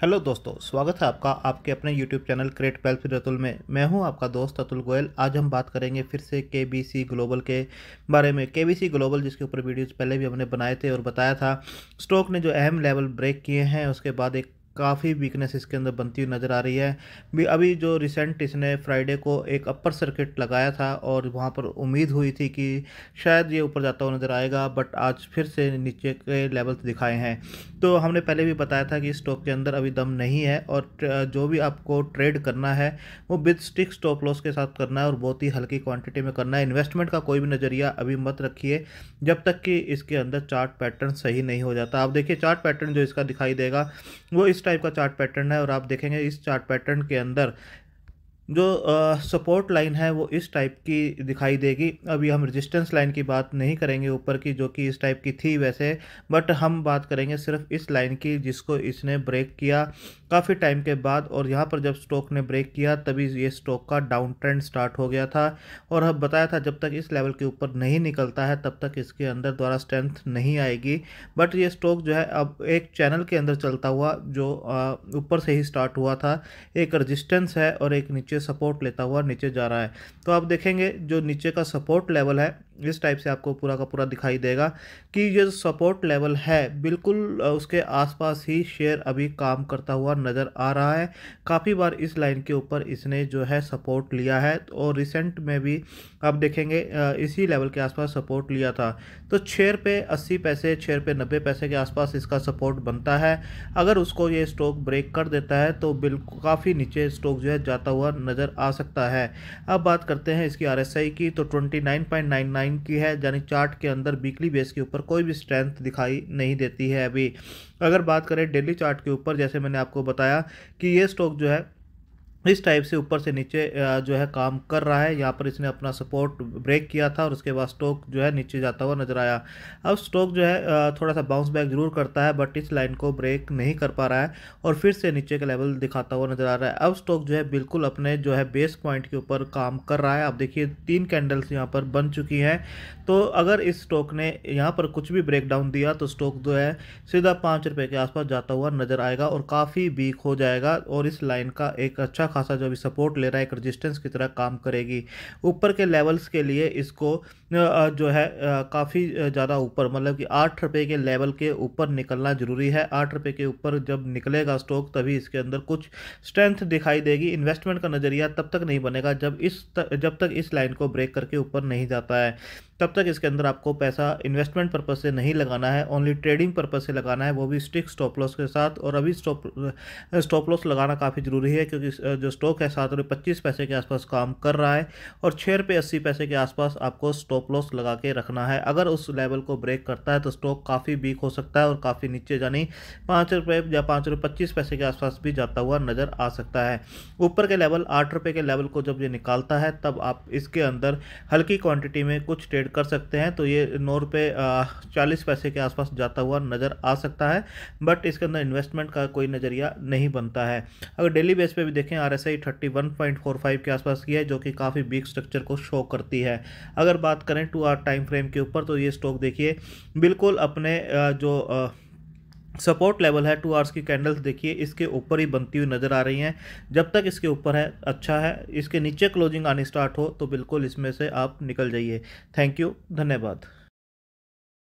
hello दोस्तों स्वागत है आपका आपके अपने यूट्यूब चैनल क्रेट पेल्फ अतुल में मैं हूं आपका दोस्त अतुल गोयल आज हम बात करेंगे फिर से के ग्लोबल के बारे में के ग्लोबल जिसके ऊपर वीडियोस पहले भी हमने बनाए थे और बताया था स्टॉक ने जो अहम लेवल ब्रेक किए हैं उसके बाद एक काफ़ी वीकनेस इसके अंदर बनती हुई नज़र आ रही है भी अभी जो रिसेंट इसने फ्राइडे को एक अपर सर्किट लगाया था और वहाँ पर उम्मीद हुई थी कि शायद ये ऊपर जाता हुआ नज़र आएगा बट आज फिर से नीचे के लेवल्स दिखाए हैं तो हमने पहले भी बताया था कि स्टॉक के अंदर अभी दम नहीं है और जो भी आपको ट्रेड करना है वो विद स्टिक स्टॉप लॉस के साथ करना है और बहुत ही हल्की क्वान्टिटी में करना है इन्वेस्टमेंट का कोई भी नज़रिया अभी मत रखिए जब तक कि इसके अंदर चार्ट पैटर्न सही नहीं हो जाता आप देखिए चार्ट पैटर्न जो इसका दिखाई देगा वो इस टाइप का चार्ट पैटर्न है और आप देखेंगे इस चार्ट पैटर्न के अंदर जो सपोर्ट लाइन है वो इस टाइप की दिखाई देगी अभी हम रेजिस्टेंस लाइन की बात नहीं करेंगे ऊपर की जो कि इस टाइप की थी वैसे बट हम बात करेंगे सिर्फ इस लाइन की जिसको इसने ब्रेक किया काफ़ी टाइम के बाद और यहाँ पर जब स्टॉक ने ब्रेक किया तभी ये स्टॉक का डाउन ट्रेंड स्टार्ट हो गया था और हम बताया था जब तक इस लेवल के ऊपर नहीं निकलता है तब तक इसके अंदर द्वारा स्ट्रेंथ नहीं आएगी बट ये स्टॉक जो है अब एक चैनल के अंदर चलता हुआ जो ऊपर से ही स्टार्ट हुआ था एक रजिस्टेंस है और एक नीचे नीचे सपोर्ट लेता हुआ नीचे जा रहा है तो आप देखेंगे जो नीचे का सपोर्ट लेवल है इस टाइप से आपको पूरा का पूरा दिखाई देगा कि ये जो सपोर्ट लेवल है बिल्कुल उसके आसपास ही शेयर अभी काम करता हुआ नज़र आ रहा है काफ़ी बार इस लाइन के ऊपर इसने जो है सपोर्ट लिया है और रिसेंट में भी आप देखेंगे इसी लेवल के आसपास सपोर्ट लिया था तो शेयर पे अस्सी पैसे छेर पे नब्बे पैसे के आसपास इसका सपोर्ट बनता है अगर उसको ये स्टॉक ब्रेक कर देता है तो बिल्कुल काफ़ी नीचे स्टॉक जो है जाता हुआ नज़र आ सकता है अब बात करते हैं इसकी आर की तो 29.99 की है यानी चार्ट के अंदर वीकली बेस के ऊपर कोई भी स्ट्रेंथ दिखाई नहीं देती है अभी अगर बात करें डेली चार्ट के ऊपर जैसे मैंने आपको बताया कि ये स्टॉक जो है इस टाइप से ऊपर से नीचे जो है काम कर रहा है यहाँ पर इसने अपना सपोर्ट ब्रेक किया था और उसके बाद स्टॉक जो है नीचे जाता हुआ नजर आया अब स्टॉक जो है थोड़ा सा बाउंस बैक जरूर करता है बट इस लाइन को ब्रेक नहीं कर पा रहा है और फिर से नीचे का लेवल दिखाता हुआ नजर आ रहा है अब स्टॉक जो है बिल्कुल अपने जो है बेस पॉइंट के ऊपर काम कर रहा है आप देखिए तीन कैंडल्स यहाँ पर बन चुकी हैं तो अगर इस स्टॉक ने यहाँ पर कुछ भी ब्रेक डाउन दिया तो स्टॉक जो है सीधा पाँच रुपये के आसपास जाता हुआ नजर आएगा और काफ़ी वीक हो जाएगा और इस लाइन का एक अच्छा खासा जो अभी सपोर्ट ले रहा है एक रजिस्टेंस की तरह काम करेगी ऊपर के लेवल्स के लिए इसको जो है काफ़ी ज़्यादा ऊपर मतलब कि आठ रुपये के लेवल के ऊपर निकलना ज़रूरी है आठ रुपये के ऊपर जब निकलेगा स्टॉक तभी इसके अंदर कुछ स्ट्रेंथ दिखाई देगी इन्वेस्टमेंट का नज़रिया तब तक नहीं बनेगा जब इस तक, जब तक इस लाइन को ब्रेक करके ऊपर नहीं जाता है तब तक इसके अंदर आपको पैसा इन्वेस्टमेंट पर्पज़ से नहीं लगाना है ओनली ट्रेडिंग पर्पज़ से लगाना है वो भी स्टिक स्टॉप लॉस के साथ और अभी स्टॉप स्टॉप लॉस लगाना काफ़ी ज़रूरी है क्योंकि जो स्टॉक है सात रुपये पच्चीस पैसे के आसपास काम कर रहा है और छः रुपये अस्सी पैसे के आसपास आपको स्टॉप लॉस लगा के रखना है अगर उस लेवल को ब्रेक करता है तो स्टॉक काफ़ी वीक हो सकता है और काफ़ी नीचे जानी पाँच रुपये या पाँच रुपये पच्चीस पैसे के आसपास भी जाता हुआ नज़र आ सकता है ऊपर के लेवल आठ रुपये के लेवल को जब ये निकालता है तब आप इसके अंदर हल्की क्वान्टिटी में कुछ ट्रेड ट्रेड कर सकते हैं तो ये नौ रुपये चालीस पैसे के आसपास जाता हुआ नज़र आ सकता है बट इसके अंदर इन्वेस्टमेंट का कोई नज़रिया नहीं बनता है अगर डेली बेस पे भी देखें R S I thirty one point four five के आसपास की है जो कि काफ़ी बिग स्ट्रक्चर को शो करती है अगर बात करें टू आर टाइम फ्रेम के ऊपर तो ये स्टॉक देखिए बिल्कुल अपने जो सपोर्ट लेवल है टू आवर्स की कैंडल्स देखिए इसके ऊपर ही बनती हुई नज़र आ रही हैं जब तक इसके ऊपर है अच्छा है इसके नीचे क्लोजिंग आनी स्टार्ट हो तो बिल्कुल इसमें से आप निकल जाइए थैंक यू धन्यवाद